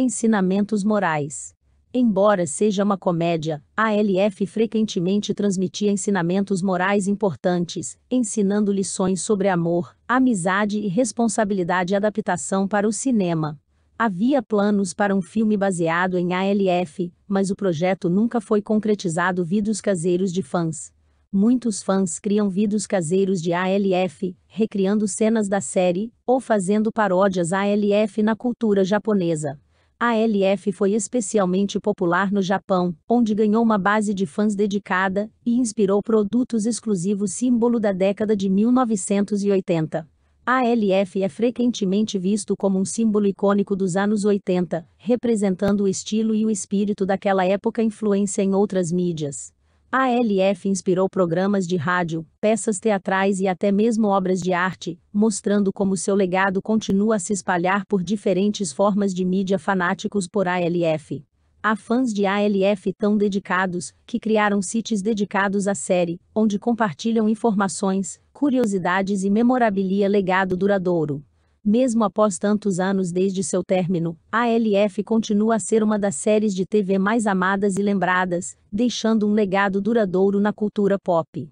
Ensinamentos morais. Embora seja uma comédia, a LF frequentemente transmitia ensinamentos morais importantes, ensinando lições sobre amor, amizade e responsabilidade e adaptação para o cinema. Havia planos para um filme baseado em ALF, mas o projeto nunca foi concretizado vídeos caseiros de fãs. Muitos fãs criam vídeos caseiros de ALF, recriando cenas da série, ou fazendo paródias ALF na cultura japonesa. A LF foi especialmente popular no Japão, onde ganhou uma base de fãs dedicada e inspirou produtos exclusivos símbolo da década de 1980. A LF é frequentemente visto como um símbolo icônico dos anos 80, representando o estilo e o espírito daquela época influência em outras mídias. A LF inspirou programas de rádio, peças teatrais e até mesmo obras de arte, mostrando como seu legado continua a se espalhar por diferentes formas de mídia fanáticos por ALF. Há fãs de ALF tão dedicados, que criaram sites dedicados à série, onde compartilham informações, curiosidades e memorabilia legado duradouro. Mesmo após tantos anos desde seu término, a LF continua a ser uma das séries de TV mais amadas e lembradas, deixando um legado duradouro na cultura pop.